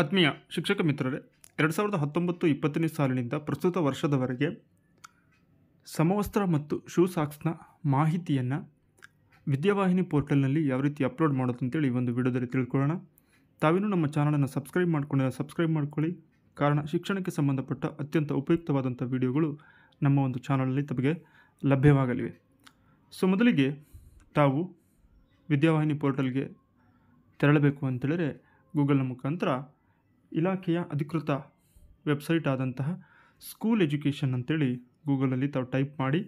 ಆತ್ಮೀಯ ಶಿಕ್ಷಕ ಮಿತ್ರರೇ ಎರಡು ಸಾವಿರದ ಹತ್ತೊಂಬತ್ತು ಇಪ್ಪತ್ತನೇ ಸಾಲಿನಿಂದ ಪ್ರಸ್ತುತ ವರ್ಷದವರೆಗೆ ಸಮವಸ್ತ್ರ ಮತ್ತು ಶೂ ಸಾಕ್ಸ್ನ ಮಾಹಿತಿಯನ್ನು ವಿದ್ಯಾವಾಹಿನಿ ಪೋರ್ಟಲ್ನಲ್ಲಿ ಯಾವ ರೀತಿ ಅಪ್ಲೋಡ್ ಮಾಡೋದು ಅಂತೇಳಿ ಈ ಒಂದು ವಿಡಿಯೋದಲ್ಲಿ ತಿಳ್ಕೊಳ್ಳೋಣ ತಾವಿನೂ ನಮ್ಮ ಚಾನಲನ್ನು ಸಬ್ಸ್ಕ್ರೈಬ್ ಮಾಡ್ಕೊಂಡಿರೋ ಸಬ್ಸ್ಕ್ರೈಬ್ ಮಾಡ್ಕೊಳ್ಳಿ ಕಾರಣ ಶಿಕ್ಷಣಕ್ಕೆ ಸಂಬಂಧಪಟ್ಟ ಅತ್ಯಂತ ಉಪಯುಕ್ತವಾದಂಥ ವಿಡಿಯೋಗಳು ನಮ್ಮ ಒಂದು ಚಾನಲಲ್ಲಿ ತಮಗೆ ಲಭ್ಯವಾಗಲಿವೆ ಸೊ ಮೊದಲಿಗೆ ತಾವು ವಿದ್ಯಾವಾಹಿನಿ ಪೋರ್ಟಲ್ಗೆ ತೆರಳಬೇಕು ಅಂತೇಳಿದರೆ ಗೂಗಲ್ನ ಮುಖಾಂತರ ಇಲಾಖೆಯ ಅಧಿಕೃತ ವೆಬ್ಸೈಟ್ ಆದಂತಹ ಸ್ಕೂಲ್ ಎಜುಕೇಷನ್ ಅಂತೇಳಿ ಗೂಗಲಲ್ಲಿ ತಾವು ಟೈಪ್ ಮಾಡಿ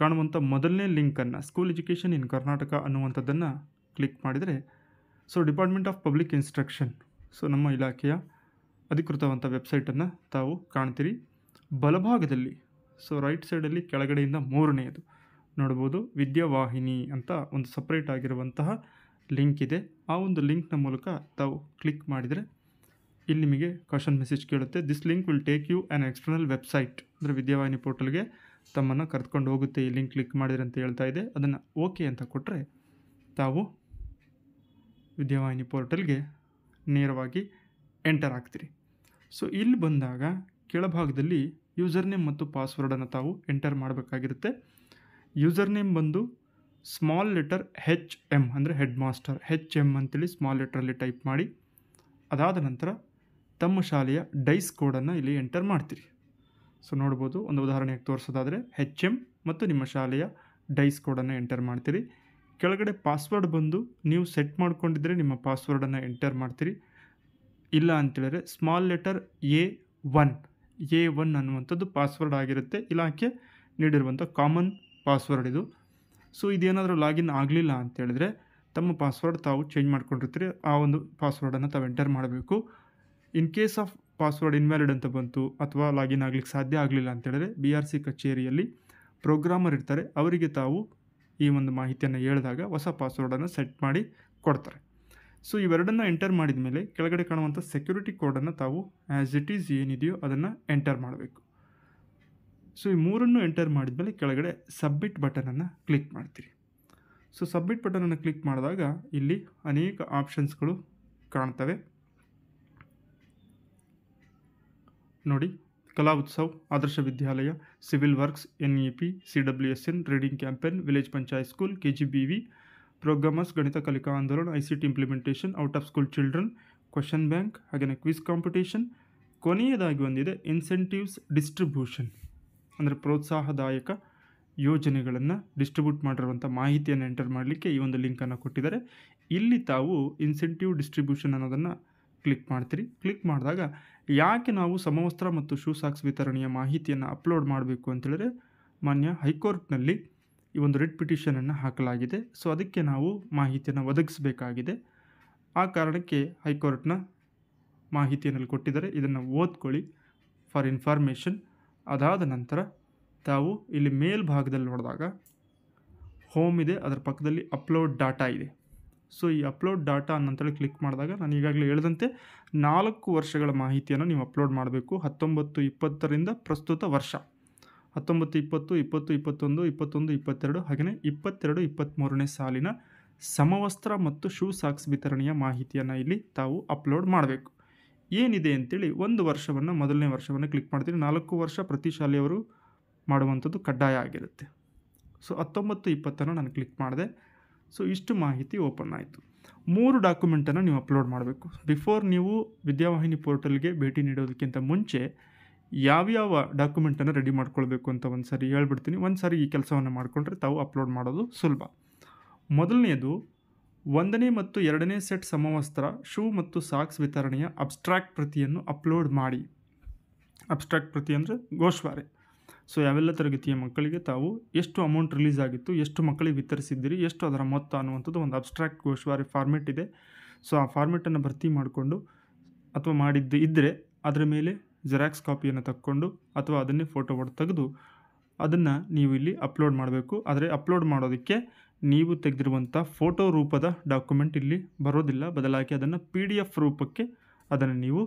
ಕಾಣುವಂಥ ಮೊದಲನೇ ಲಿಂಕನ್ನು ಸ್ಕೂಲ್ ಎಜುಕೇಷನ್ ಇನ್ ಕರ್ನಾಟಕ ಅನ್ನುವಂಥದ್ದನ್ನು ಕ್ಲಿಕ್ ಮಾಡಿದರೆ so department of public instruction so ನಮ್ಮ ಇಲಾಖೆಯ ಅಧಿಕೃತವಂಥ ವೆಬ್ಸೈಟನ್ನು ತಾವು ಕಾಣ್ತೀರಿ ಬಲಭಾಗದಲ್ಲಿ ಸೊ ರೈಟ್ ಸೈಡಲ್ಲಿ ಕೆಳಗಡೆಯಿಂದ ಮೂರನೆಯದು ನೋಡ್ಬೋದು ವಿದ್ಯಾವಾಹಿನಿ ಅಂತ ಒಂದು ಸಪ್ರೇಟ್ ಆಗಿರುವಂತಹ ಲಿಂಕ್ ಇದೆ ಆ ಒಂದು ಲಿಂಕ್ನ ಮೂಲಕ ತಾವು ಕ್ಲಿಕ್ ಮಾಡಿದರೆ ಇಲ್ಲಿ ನಿಮಗೆ ಕಾಷನ್ ಮೆಸೇಜ್ ಕೇಳುತ್ತೆ this link will take you an external website ಅಂದರೆ ವಿದ್ಯಾವಾಹಿನಿ ಪೋರ್ಟಲ್ಗೆ ತಮ್ಮನ್ನು ಕರೆದುಕೊಂಡು ಹೋಗುತ್ತೆ ಈ ಲಿಂಕ್ ಕ್ಲಿಕ್ ಮಾಡಿದ್ರೆ ಅಂತ ಹೇಳ್ತಾ ಇದೆ ಅದನ್ನು ಓಕೆ ಅಂತ ಕೊಟ್ಟರೆ ತಾವು ವಿದ್ಯಾವಾಹಿನಿ ಪೋರ್ಟಲ್ಗೆ ನೇರವಾಗಿ ಎಂಟರ್ ಆಗ್ತೀರಿ ಸೊ ಇಲ್ಲಿ ಬಂದಾಗ ಕೆಳಭಾಗದಲ್ಲಿ ಯೂಸರ್ ನೇಮ್ ಮತ್ತು ಪಾಸ್ವರ್ಡನ್ನು ತಾವು ಎಂಟರ್ ಮಾಡಬೇಕಾಗಿರುತ್ತೆ ಯೂಸರ್ ನೇಮ್ ಬಂದು ಸ್ಮಾಲ್ ಲೆಟರ್ ಹೆಚ್ ಎಮ್ ಅಂದರೆ ಹೆಡ್ ಮಾಸ್ಟರ್ ಹೆಚ್ ಎಮ್ ಅಂತೇಳಿ ಸ್ಮಾಲ್ ಲೆಟ್ರಲ್ಲಿ ಟೈಪ್ ಮಾಡಿ ಅದಾದ ನಂತರ ತಮ್ಮ ಶಾಲೆಯ ಡೈಸ್ ಕೋಡನ್ನು ಇಲ್ಲಿ ಎಂಟರ್ ಮಾಡ್ತೀರಿ ಸೊ ನೋಡ್ಬೋದು ಒಂದು ಉದಾಹರಣೆಗೆ ತೋರಿಸೋದಾದರೆ ಹೆಚ್ ಎಮ್ ಮತ್ತು ನಿಮ್ಮ ಶಾಲೆಯ ಡೈಸ್ ಕೋಡನ್ನು ಎಂಟರ್ ಮಾಡ್ತೀರಿ ಕೆಳಗಡೆ ಪಾಸ್ವರ್ಡ್ ಬಂದು ನೀವು ಸೆಟ್ ಮಾಡ್ಕೊಂಡಿದ್ರೆ ನಿಮ್ಮ ಪಾಸ್ವರ್ಡನ್ನು ಎಂಟರ್ ಮಾಡ್ತೀರಿ ಇಲ್ಲ ಅಂತೇಳಿದ್ರೆ small letter A one A one ಅನ್ನುವಂಥದ್ದು ಪಾಸ್ವರ್ಡ್ ಆಗಿರುತ್ತೆ ಇಲಾಖೆ ನೀಡಿರುವಂಥ ಕಾಮನ್ ಪಾಸ್ವರ್ಡ್ ಇದು ಸೊ ಇದೇನಾದರೂ ಲಾಗಿನ್ ಆಗಲಿಲ್ಲ ಅಂತೇಳಿದ್ರೆ ತಮ್ಮ ಪಾಸ್ವರ್ಡ್ ತಾವು ಚೇಂಜ್ ಮಾಡ್ಕೊಂಡಿರ್ತೀರಿ ಆ ಒಂದು ಪಾಸ್ವರ್ಡನ್ನು ತಾವು ಎಂಟರ್ ಮಾಡಬೇಕು in case of password invalid ಅಂತ ಬಂತು ಅಥವಾ ಲಾಗಿನ್ ಆಗಲಿಕ್ಕೆ ಸಾಧ್ಯ ಆಗಲಿಲ್ಲ ಅಂತೇಳಿದ್ರೆ ಬಿ ಆರ್ ಸಿ ಕಚೇರಿಯಲ್ಲಿ ಪ್ರೋಗ್ರಾಮರ್ ಇರ್ತಾರೆ ಅವರಿಗೆ ತಾವು ಈ ಒಂದು ಮಾಹಿತಿಯನ್ನು ಹೇಳಿದಾಗ ಹೊಸ ಪಾಸ್ವರ್ಡನ್ನು ಸೆಟ್ ಮಾಡಿ ಕೊಡ್ತಾರೆ ಸೊ ಇವೆರಡನ್ನು ಎಂಟರ್ ಮಾಡಿದ ಮೇಲೆ ಕೆಳಗಡೆ ಕಾಣುವಂಥ ಸೆಕ್ಯೂರಿಟಿ ಕೋಡನ್ನು ತಾವು ಆ್ಯಸ್ ಇಟ್ ಈಸ್ ಏನಿದೆಯೋ ಅದನ್ನು ಎಂಟರ್ ಮಾಡಬೇಕು ಸೊ ಈ ಮೂರನ್ನು ಎಂಟರ್ ಮಾಡಿದ ಮೇಲೆ ಕೆಳಗಡೆ ಸಬ್ಮಿಟ್ ಬಟನನ್ನು ಕ್ಲಿಕ್ ಮಾಡ್ತೀರಿ ಸೊ ಸಬ್ಮಿಟ್ ಬಟನನ್ನು ಕ್ಲಿಕ್ ಮಾಡಿದಾಗ ಇಲ್ಲಿ ಅನೇಕ ಆಪ್ಷನ್ಸ್ಗಳು ಕಾಣ್ತವೆ ನೋಡಿ Kala Utsav Adarsha Vidyalaya civil works N E P C W S N reading campaign village panchayat school K G B V programmers Ganitha Kalika Andolana I C T implementation out of school children question bank ಹಾಗೆಯೇ quiz competition ಕೊನೆಯದಾಗಿ ಒಂದಿದೆ incentives distribution ಅಂದರೆ ಪ್ರೋತ್ಸಾಹದಾಯಕ ಯೋಜನೆಗಳನ್ನು distribute ಮಾಡಿರುವಂಥ ಮಾಹಿತಿಯನ್ನು enter ಮಾಡಲಿಕ್ಕೆ ಈ ಒಂದು ಲಿಂಕನ್ನು ಕೊಟ್ಟಿದ್ದಾರೆ ಇಲ್ಲಿ ತಾವು ಇನ್ಸೆಂಟಿವ್ ಡಿಸ್ಟ್ರಿಬ್ಯೂಷನ್ ಅನ್ನೋದನ್ನು ಕ್ಲಿಕ್ ಮಾಡ್ತೀರಿ ಕ್ಲಿಕ್ ಮಾಡಿದಾಗ ಯಾಕೆ ನಾವು ಸಮವಸ್ತ್ರ ಮತ್ತು ಶೂ ಸಾಕ್ಸ್ ವಿತರಣೆಯ ಮಾಹಿತಿಯನ್ನು ಅಪ್ಲೋಡ್ ಮಾಡಬೇಕು ಅಂತೇಳಿದ್ರೆ ಮಾನ್ಯ ಹೈಕೋರ್ಟ್ನಲ್ಲಿ ಈ ಒಂದು ರಿಟ್ ಪಿಟಿಷನನ್ನು ಹಾಕಲಾಗಿದೆ ಸೊ ಅದಕ್ಕೆ ನಾವು ಮಾಹಿತಿಯನ್ನು ಒದಗಿಸಬೇಕಾಗಿದೆ ಆ ಕಾರಣಕ್ಕೆ ಹೈಕೋರ್ಟ್ನ ಮಾಹಿತಿಯನ್ನು ಕೊಟ್ಟಿದ್ದಾರೆ ಇದನ್ನು ಓದ್ಕೊಳ್ಳಿ ಫಾರ್ ಇನ್ಫಾರ್ಮೇಷನ್ ಅದಾದ ನಂತರ ತಾವು ಇಲ್ಲಿ ಮೇಲ್ಭಾಗದಲ್ಲಿ ನೋಡಿದಾಗ ಹೋಮ್ ಇದೆ ಅದರ ಪಕ್ಕದಲ್ಲಿ ಅಪ್ಲೋಡ್ ಡಾಟಾ ಇದೆ ಸೊ ಈ ಅಪ್ಲೋಡ್ ಡಾಟಾ ಅನ್ನಂತೇಳಿ ಕ್ಲಿಕ್ ಮಾಡಿದಾಗ ನಾನು ಈಗಾಗಲೇ ಹೇಳಿದಂತೆ ನಾಲ್ಕು ವರ್ಷಗಳ ಮಾಹಿತಿಯನ್ನು ನೀವು ಅಪ್ಲೋಡ್ ಮಾಡಬೇಕು ಹತ್ತೊಂಬತ್ತು ಇಪ್ಪತ್ತರಿಂದ ಪ್ರಸ್ತುತ ವರ್ಷ ಹತ್ತೊಂಬತ್ತು ಇಪ್ಪತ್ತು ಇಪ್ಪತ್ತು ಇಪ್ಪತ್ತೊಂದು ಇಪ್ಪತ್ತೊಂದು ಇಪ್ಪತ್ತೆರಡು ಹಾಗೆಯೇ ಇಪ್ಪತ್ತೆರಡು ಇಪ್ಪತ್ತ್ಮೂರನೇ ಸಾಲಿನ ಸಮವಸ್ತ್ರ ಮತ್ತು ಶೂ ಸಾಕ್ಸ್ ವಿತರಣೆಯ ಮಾಹಿತಿಯನ್ನು ಇಲ್ಲಿ ತಾವು ಅಪ್ಲೋಡ್ ಮಾಡಬೇಕು ಏನಿದೆ ಅಂತೇಳಿ ಒಂದು ವರ್ಷವನ್ನು ಮೊದಲನೇ ವರ್ಷವನ್ನು ಕ್ಲಿಕ್ ಮಾಡ್ತೀನಿ ನಾಲ್ಕು ವರ್ಷ ಪ್ರತಿ ಶಾಲೆಯವರು ಮಾಡುವಂಥದ್ದು ಕಡ್ಡಾಯ ಆಗಿರುತ್ತೆ ಸೊ ಹತ್ತೊಂಬತ್ತು ಇಪ್ಪತ್ತನ್ನು ನಾನು ಕ್ಲಿಕ್ ಮಾಡಿದೆ ಸೊ ಇಷ್ಟು ಮಾಹಿತಿ ಓಪನ್ ಆಯಿತು ಮೂರು ಡಾಕ್ಯುಮೆಂಟನ್ನು ನೀವು ಅಪ್ಲೋಡ್ ಮಾಡಬೇಕು ಬಿಫೋರ್ ನೀವು ವಿದ್ಯಾವಾಹಿನಿ ಪೋರ್ಟಲ್ಗೆ ಭೇಟಿ ನೀಡೋದಕ್ಕಿಂತ ಮುಂಚೆ ಯಾವ್ಯಾವ ಡಾಕ್ಯುಮೆಂಟನ್ನು ರೆಡಿ ಮಾಡ್ಕೊಳ್ಬೇಕು ಅಂತ ಒಂದು ಸಾರಿ ಹೇಳ್ಬಿಡ್ತೀನಿ ಒಂದು ಸಾರಿ ಈ ಕೆಲಸವನ್ನು ಮಾಡಿಕೊಂಡ್ರೆ ತಾವು ಅಪ್ಲೋಡ್ ಮಾಡೋದು ಸುಲಭ ಮೊದಲನೆಯದು ಒಂದನೇ ಮತ್ತು ಎರಡನೇ ಸೆಟ್ ಸಮವಸ್ತ್ರ ಶೂ ಮತ್ತು ಸಾಕ್ಸ್ ವಿತರಣೆಯ ಅಬ್ಸ್ಟ್ರಾಕ್ಟ್ ಪ್ರತಿಯನ್ನು ಅಪ್ಲೋಡ್ ಮಾಡಿ ಅಬ್ಸ್ಟ್ರಾಕ್ಟ್ ಪ್ರತಿ ಅಂದರೆ ಗೋಶ್ವಾರೆ ಸೊ ಯಾವೆಲ್ಲ ತರಗತಿಯ ಮಕ್ಕಳಿಗೆ ತಾವು ಎಷ್ಟು ಅಮೌಂಟ್ ರಿಲೀಸ್ ಆಗಿತ್ತು ಎಷ್ಟು ಮಕ್ಕಳಿಗೆ ವಿತರಿಸಿದ್ದೀರಿ ಎಷ್ಟು ಅದರ ಮೊತ್ತ ಅನ್ನುವಂಥದ್ದು ಒಂದು ಅಬ್ಸ್ಟ್ರಾಕ್ಟ್ ಘೋಷವಾರಿ ಫಾರ್ಮೆಟ್ ಇದೆ ಸೊ ಆ ಫಾರ್ಮೆಟನ್ನು ಭರ್ತಿ ಮಾಡಿಕೊಂಡು ಅಥವಾ ಮಾಡಿದ್ದು ಇದ್ದರೆ ಅದರ ಮೇಲೆ ಜೆರಾಕ್ಸ್ ಕಾಪಿಯನ್ನು ತಕ್ಕೊಂಡು ಅಥವಾ ಅದನ್ನೇ ಫೋಟೋ ಹೊಡೆದು ತೆಗೆದು ಅದನ್ನು ನೀವು ಇಲ್ಲಿ ಅಪ್ಲೋಡ್ ಮಾಡಬೇಕು ಆದರೆ ಅಪ್ಲೋಡ್ ಮಾಡೋದಕ್ಕೆ ನೀವು ತೆಗೆದಿರುವಂಥ ಫೋಟೋ ರೂಪದ ಡಾಕ್ಯುಮೆಂಟ್ ಇಲ್ಲಿ ಬರೋದಿಲ್ಲ ಬದಲಾಗಿ ಅದನ್ನು ಪಿ ಡಿ ಎಫ್ ರೂಪಕ್ಕೆ ಅದನ್ನು ನೀವು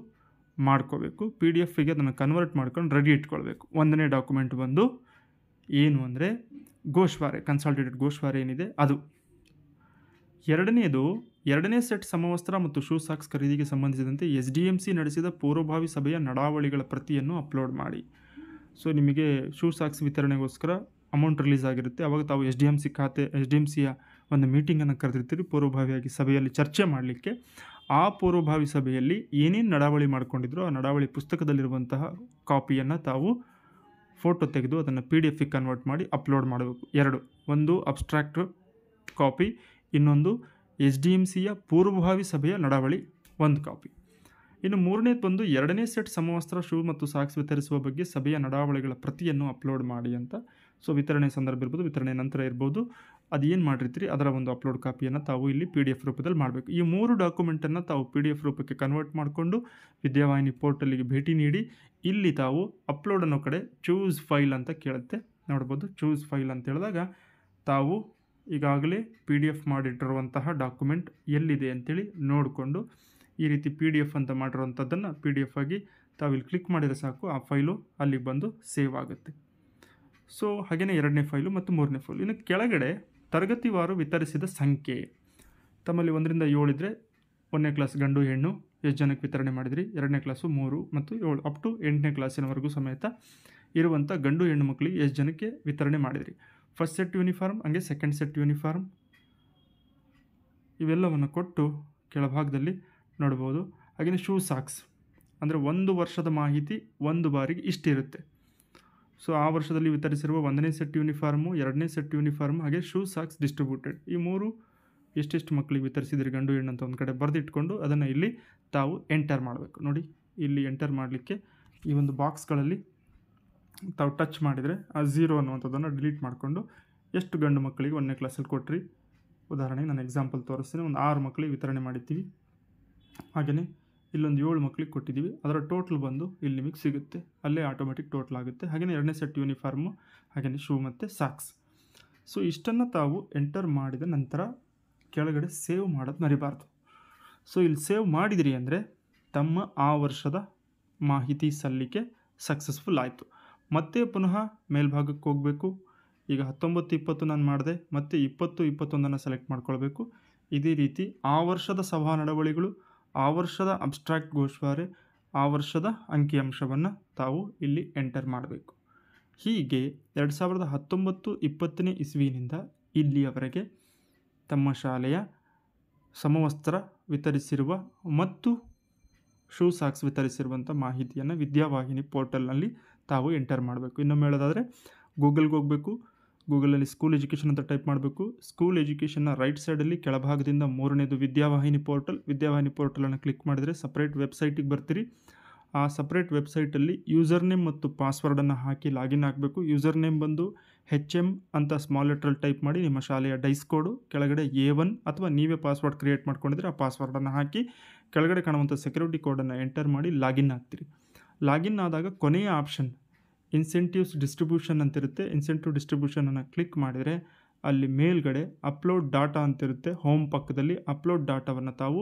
ಮಾಡ್ಕೋಬೇಕು ಪಿ ಡಿ ಎಫಿಗೆ ಅದನ್ನು ಕನ್ವರ್ಟ್ ಮಾಡ್ಕೊಂಡು ರೆಡಿ ಇಟ್ಕೊಳ್ಬೇಕು ಒಂದನೇ ಡಾಕ್ಯುಮೆಂಟ್ ಬಂದು ಏನು ಅಂದರೆ ಗೋಶ್ವಾರೆ ಕನ್ಸಾಲ್ಟೇಟೆಡ್ ಗೋಶ್ವಾರೆ ಏನಿದೆ ಅದು ಎರಡನೇದು ಎರಡನೇ ಸೆಟ್ ಸಮವಸ್ತ್ರ ಮತ್ತು ಶೂ ಸಾಕ್ಸ್ ಖರೀದಿಗೆ ಸಂಬಂಧಿಸಿದಂತೆ ಎಸ್ ಡಿ ಎಮ್ ಸಿ ನಡೆಸಿದ ಪೂರ್ವಭಾವಿ ಸಭೆಯ ನಡಾವಳಿಗಳ ಪ್ರತಿಯನ್ನು ಅಪ್ಲೋಡ್ ಮಾಡಿ ಸೊ ನಿಮಗೆ ಶೂ ಸಾಕ್ಸ್ ವಿತರಣೆಗೋಸ್ಕರ ಅಮೌಂಟ್ ರಿಲೀಸ್ ಆಗಿರುತ್ತೆ ಅವಾಗ ತಾವು ಎಸ್ ಡಿ ಎಮ್ ಸಿ ಖಾತೆ ಎಸ್ ಡಿ ಎಮ್ ಸಿಯ ಒಂದು ಮೀಟಿಂಗನ್ನು ಕರೆದಿರ್ತೀರಿ ಪೂರ್ವಭಾವಿಯಾಗಿ ಸಭೆಯಲ್ಲಿ ಚರ್ಚೆ ಮಾಡಲಿಕ್ಕೆ ಆ ಪೂರ್ವಭಾವಿ ಸಭೆಯಲ್ಲಿ ಏನೇನು ನಡಾವಳಿ ಮಾಡಿಕೊಂಡಿದ್ರು ಆ ನಡಾವಳಿ ಪುಸ್ತಕದಲ್ಲಿರುವಂತಹ ಕಾಪಿಯನ್ನು ತಾವು ಫೋಟೋ ತೆಗೆದು ಅದನ್ನು ಪಿ ಡಿ ಎಫ್ಗೆ ಕನ್ವರ್ಟ್ ಮಾಡಿ ಅಪ್ಲೋಡ್ ಮಾಡಬೇಕು ಎರಡು ಒಂದು ಅಬ್ಸ್ಟ್ರಾಕ್ಟ್ ಕಾಪಿ ಇನ್ನೊಂದು ಎಚ್ ಡಿ ಎಮ್ ಸಿಯ ಪೂರ್ವಭಾವಿ ಸಭೆಯ ನಡಾವಳಿ ಒಂದು ಕಾಪಿ ಇನ್ನು ಮೂರನೇ ಬಂದು ಎರಡನೇ ಸೆಟ್ ಸಮವಸ್ತ್ರ ಶೂ ಮತ್ತು ಸಾಕ್ಸ್ ವಿತರಿಸುವ ಬಗ್ಗೆ ಸಭೆಯ ನಡಾವಳಿಗಳ ಪ್ರತಿಯನ್ನು ಅಪ್ಲೋಡ್ ಮಾಡಿ ಅಂತ ಸೊ ವಿತರಣೆ ಸಂದರ್ಭ ಇರ್ಬೋದು ವಿತರಣೆ ನಂತರ ಇರ್ಬೋದು ಅದು ಏನು ಮಾಡಿರ್ತೀರಿ ಅದರ ಒಂದು ಅಪ್ಲೋಡ್ ಕಾಪಿಯನ್ನು ತಾವು ಇಲ್ಲಿ ಪಿ ಡಿ ಎಫ್ ರೂಪದಲ್ಲಿ ಮಾಡಬೇಕು ಈ ಮೂರು ಡಾಕ್ಯುಮೆಂಟನ್ನು ತಾವು ಪಿ ಡಿ ಎಫ್ ರೂಪಕ್ಕೆ ಕನ್ವರ್ಟ್ ಮಾಡಿಕೊಂಡು ವಿದ್ಯಾವಾಹಿನಿ ಪೋರ್ಟಲಿಗೆ ಭೇಟಿ ನೀಡಿ ಇಲ್ಲಿ ತಾವು ಅಪ್ಲೋಡ್ ಅನ್ನೋ ಕಡೆ ಚೂಸ್ ಫೈಲ್ ಅಂತ ಕೇಳುತ್ತೆ ನೋಡ್ಬೋದು ಚೂಸ್ ಫೈಲ್ ಅಂತ ಹೇಳಿದಾಗ ತಾವು ಈಗಾಗಲೇ ಪಿ ಡಿ ಎಫ್ ಮಾಡಿಟ್ಟಿರುವಂತಹ ಡಾಕ್ಯುಮೆಂಟ್ ಎಲ್ಲಿದೆ ಅಂಥೇಳಿ ನೋಡಿಕೊಂಡು ಈ ರೀತಿ ಪಿ ಡಿ ಎಫ್ ಅಂತ ಮಾಡಿರುವಂಥದ್ದನ್ನು ಪಿ ಡಿ ಎಫ್ ಆಗಿ ತಾವು ಇಲ್ಲಿ ಕ್ಲಿಕ್ ಮಾಡಿದರೆ ಸಾಕು ಆ ಫೈಲು ಅಲ್ಲಿಗೆ ಬಂದು ಸೇವ್ ಆಗುತ್ತೆ ಸೊ ಹಾಗೆಯೇ ಎರಡನೇ ಫೈಲು ಮತ್ತು ಮೂರನೇ ಫೈಲು ಇನ್ನು ಕೆಳಗಡೆ ತರಗತಿವಾರು ವಿತರಿಸಿದ ಸಂಖ್ಯೆ ತಮ್ಮಲ್ಲಿ ಒಂದರಿಂದ ಏಳಿದ್ರೆ ಒಂದನೇ ಕ್ಲಾಸ್ ಗಂಡು ಹೆಣ್ಣು ಎಷ್ಟು ಜನಕ್ಕೆ ವಿತರಣೆ ಮಾಡಿದ್ರಿ ಎರಡನೇ ಕ್ಲಾಸು ಮೂರು ಮತ್ತು ಏಳು ಅಪ್ ಟು ಎಂಟನೇ ಕ್ಲಾಸಿನವರೆಗೂ ಸಮೇತ ಇರುವಂಥ ಗಂಡು ಹೆಣ್ಣು ಮಕ್ಕಳಿಗೆ ಎಷ್ಟು ಜನಕ್ಕೆ ವಿತರಣೆ ಮಾಡಿದ್ರಿ ಫಸ್ಟ್ ಸೆಟ್ ಯೂನಿಫಾರ್ಮ್ ಹಾಗೆ ಸೆಕೆಂಡ್ ಸೆಟ್ ಯೂನಿಫಾರ್ಮ್ ಇವೆಲ್ಲವನ್ನು ಕೊಟ್ಟು ಕೆಳಭಾಗದಲ್ಲಿ ನೋಡ್ಬೋದು ಹಾಗೆಯೇ ಶೂ ಸಾಕ್ಸ್ ಅಂದರೆ ಒಂದು ವರ್ಷದ ಮಾಹಿತಿ ಒಂದು ಬಾರಿಗೆ ಇಷ್ಟಿರುತ್ತೆ ಸೊ ಆ ವರ್ಷದಲ್ಲಿ ವಿತರಿಸಿರುವ ಒಂದನೇ ಸೆಟ್ ಯೂನಿಫಾರ್ಮು ಎರಡನೇ ಸೆಟ್ ಯೂನಿಫಾರ್ಮ್ ಹಾಗೆ ಶೂ ಸಾಕ್ಸ್ ಡಿಸ್ಟ್ರಿಬ್ಯೂಟೆಡ್ ಈ ಮೂರು ಎಷ್ಟೆಷ್ಟು ಮಕ್ಕಳಿಗೆ ವಿತರಿಸಿದ್ರಿ ಗಂಡು ಹೆಣ್ಣು ಅಂತ ಒಂದು ಕಡೆ ಬರೆದಿಟ್ಕೊಂಡು ಅದನ್ನು ಇಲ್ಲಿ ತಾವು ಎಂಟರ್ ಮಾಡಬೇಕು ನೋಡಿ ಇಲ್ಲಿ ಎಂಟರ್ ಮಾಡಲಿಕ್ಕೆ ಈ ಒಂದು ಬಾಕ್ಸ್ಗಳಲ್ಲಿ ತಾವು ಟಚ್ ಮಾಡಿದರೆ ಆ ಝೀರೋ ಅನ್ನುವಂಥದ್ದನ್ನು ಡಿಲೀಟ್ ಮಾಡಿಕೊಂಡು ಎಷ್ಟು ಗಂಡು ಮಕ್ಕಳಿಗೆ ಒಂದನೇ ಕ್ಲಾಸಲ್ಲಿ ಕೊಟ್ರಿ ಉದಾಹರಣೆಗೆ ನಾನು ಎಕ್ಸಾಂಪಲ್ ತೋರಿಸ್ತೀನಿ ಒಂದು ಆರು ಮಕ್ಕಳಿಗೆ ವಿತರಣೆ ಮಾಡಿದ್ದೀವಿ ಹಾಗೆಯೇ ಇಲ್ಲೊಂದು ಏಳು ಮಕ್ಕಳಿಗೆ ಕೊಟ್ಟಿದ್ದೀವಿ ಅದರ ಟೋಟ್ಲ್ ಬಂದು ಇಲ್ಲಿ ನಿಮಗೆ ಸಿಗುತ್ತೆ ಅಲ್ಲೇ ಆಟೋಮೆಟಿಕ್ ಟೋಟಲ್ ಆಗುತ್ತೆ ಹಾಗೆಯೇ ಎರಡನೇ ಸೆಟ್ ಯೂನಿಫಾರ್ಮು ಹಾಗೆಯೇ ಶೂ ಮತ್ತು ಸಾಕ್ಸ್ ಸೊ ಇಷ್ಟನ್ನು ತಾವು ಎಂಟರ್ ಮಾಡಿದ ನಂತರ ಕೆಳಗಡೆ ಸೇವ್ ಮಾಡೋದು ಮರಿಬಾರ್ದು ಸೊ ಇಲ್ಲಿ ಸೇವ್ ಮಾಡಿದಿರಿ ಅಂದರೆ ತಮ್ಮ ಆ ವರ್ಷದ ಮಾಹಿತಿ ಸಲ್ಲಿಕೆ ಸಕ್ಸಸ್ಫುಲ್ ಆಯಿತು ಮತ್ತೆ ಪುನಃ ಮೇಲ್ಭಾಗಕ್ಕೆ ಹೋಗಬೇಕು ಈಗ ಹತ್ತೊಂಬತ್ತು ಇಪ್ಪತ್ತು ನಾನು ಮಾಡಿದೆ ಮತ್ತು ಇಪ್ಪತ್ತು ಇಪ್ಪತ್ತೊಂದನ್ನು ಸೆಲೆಕ್ಟ್ ಮಾಡ್ಕೊಳ್ಬೇಕು ಇದೇ ರೀತಿ ಆ ವರ್ಷದ ಸಭಾ ನಡವಳಿಗಳು ಆ ವರ್ಷದ ಅಬ್ಸ್ಟ್ರಾಕ್ಟ್ ಗೋಶ್ವಾರೆ ಆ ವರ್ಷದ ಅಂಕಿಅಂಶವನ್ನು ತಾವು ಇಲ್ಲಿ ಎಂಟರ್ ಮಾಡಬೇಕು ಹೀಗೆ ಎರಡು ಸಾವಿರದ ಹತ್ತೊಂಬತ್ತು ಇಪ್ಪತ್ತನೇ ಇಸ್ವಿನಿಂದ ಇಲ್ಲಿಯವರೆಗೆ ತಮ್ಮ ಶಾಲೆಯ ಸಮವಸ್ತ್ರ ವಿತರಿಸಿರುವ ಮತ್ತು ಶೂ ಸಾಕ್ಸ್ ವಿತರಿಸಿರುವಂಥ ಮಾಹಿತಿಯನ್ನು ವಿದ್ಯಾವಾಹಿನಿ ಪೋರ್ಟಲ್ನಲ್ಲಿ ತಾವು ಎಂಟರ್ ಮಾಡಬೇಕು ಇನ್ನೊಮ್ಮೆ ಹೇಳೋದಾದರೆ ಗೂಗಲ್ಗೆ ಹೋಗಬೇಕು ಗೂಗಲಲ್ಲಿ ಸ್ಕೂಲ್ ಎಜುಕೇಷನ್ ಅಂತ ಟೈಪ್ ಮಾಡಬೇಕು ಸ್ಕೂಲ್ ಎಜುಕೇಷನ್ನ ರೈಟ್ ಸೈಡಲ್ಲಿ ಕೆಳಭಾಗದಿಂದ ಮೂರನೇದು ವಿದ್ಯಾವಾಹಿನಿ ಪೋರ್ಟಲ್ ವಿದ್ಯಾವಾಹಿನಿ ಪೋರ್ಟಲನ್ನು ಕ್ಲಿಕ್ ಮಾಡಿದರೆ ಸಪ್ರೇಟ್ ವೆಬ್ಸೈಟಿಗೆ ಬರ್ತೀರಿ ಆ ಸಪ್ರೇಟ್ ವೆಬ್ಸೈಟಲ್ಲಿ ಯೂಸರ್ ನೇಮ್ ಮತ್ತು ಪಾಸ್ವರ್ಡನ್ನು ಹಾಕಿ ಲಾಗಿನ್ ಆಗಬೇಕು ಯೂಸರ್ ನೇಮ್ ಬಂದು ಹೆಚ್ ಎಮ್ ಅಂತ ಸ್ಮಾಲ್ ಲೆಟ್ರಲ್ಲಿ ಟೈಪ್ ಮಾಡಿ ನಿಮ್ಮ ಶಾಲೆಯ ಡೈಸ್ ಕೋಡು ಕೆಳಗಡೆ ಎ ಒನ್ ಅಥವಾ ನೀವೇ ಪಾಸ್ವರ್ಡ್ ಕ್ರಿಯೇಟ್ ಮಾಡ್ಕೊಂಡಿದ್ರೆ ಆ ಪಾಸ್ವರ್ಡನ್ನು ಹಾಕಿ ಕೆಳಗಡೆ ಕಾಣುವಂಥ ಸೆಕ್ಯೂರಿಟಿ ಕೋಡನ್ನು ಎಂಟರ್ ಮಾಡಿ ಲಾಗಿನ್ ಆಗ್ತೀರಿ ಲಾಗಿನ್ ಆದಾಗ ಕೊನೆಯ ಆಪ್ಷನ್ ಇನ್ಸೆಂಟಿವ್ಸ್ ಡಿಸ್ಟ್ರಿಬ್ಯೂಷನ್ ಅಂತಿರುತ್ತೆ ಇನ್ಸೆಂಟಿವ್ ಡಿಸ್ಟ್ರಿಬ್ಯೂಷನನ್ನು ಕ್ಲಿಕ್ ಮಾಡಿದರೆ ಅಲ್ಲಿ ಮೇಲ್ಗಡೆ ಅಪ್ಲೋಡ್ ಡಾಟಾ ಅಂತಿರುತ್ತೆ ಹೋಮ್ ಪಕ್ಕದಲ್ಲಿ ಅಪ್ಲೋಡ್ ಡಾಟಾವನ್ನು ತಾವು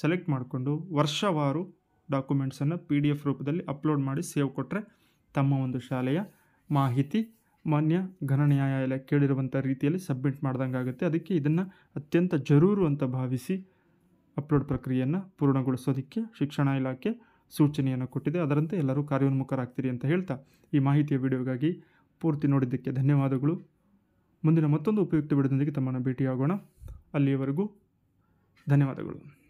ಸೆಲೆಕ್ಟ್ ಮಾಡಿಕೊಂಡು ವರ್ಷವಾರು ಡಾಕ್ಯುಮೆಂಟ್ಸನ್ನು ಪಿ ಡಿ ಎಫ್ ರೂಪದಲ್ಲಿ ಅಪ್ಲೋಡ್ ಮಾಡಿ ಸೇವ್ ಕೊಟ್ಟರೆ ತಮ್ಮ ಒಂದು ಶಾಲೆಯ ಮಾಹಿತಿ ಮಾನ್ಯ ಘನ ನ್ಯಾಯಾಲಯ ಕೇಳಿರುವಂಥ ರೀತಿಯಲ್ಲಿ ಸಬ್ಮಿಟ್ ಮಾಡ್ದಂಗೆ ಆಗುತ್ತೆ ಅದಕ್ಕೆ ಇದನ್ನು ಅತ್ಯಂತ ಜರೂರು ಅಂತ ಭಾವಿಸಿ ಅಪ್ಲೋಡ್ ಪ್ರಕ್ರಿಯೆಯನ್ನು ಪೂರ್ಣಗೊಳಿಸೋದಕ್ಕೆ ಶಿಕ್ಷಣ ಇಲಾಖೆ ಸೂಚನೆಯನ್ನು ಕೊಟ್ಟಿದೆ ಅದರಂತೆ ಎಲ್ಲರೂ ಕಾರ್ಯೋನ್ಮುಖರಾಗ್ತೀರಿ ಅಂತ ಹೇಳ್ತಾ ಈ ಮಾಹಿತಿಯ ವಿಡಿಯೋಗಾಗಿ ಪೂರ್ತಿ ನೋಡಿದ್ದಕ್ಕೆ ಧನ್ಯವಾದಗಳು ಮುಂದಿನ ಮತ್ತೊಂದು ಉಪಯುಕ್ತ ವಿಡಿಯೋದೊಂದಿಗೆ ತಮ್ಮನ್ನು ಭೇಟಿಯಾಗೋಣ ಅಲ್ಲಿಯವರೆಗೂ ಧನ್ಯವಾದಗಳು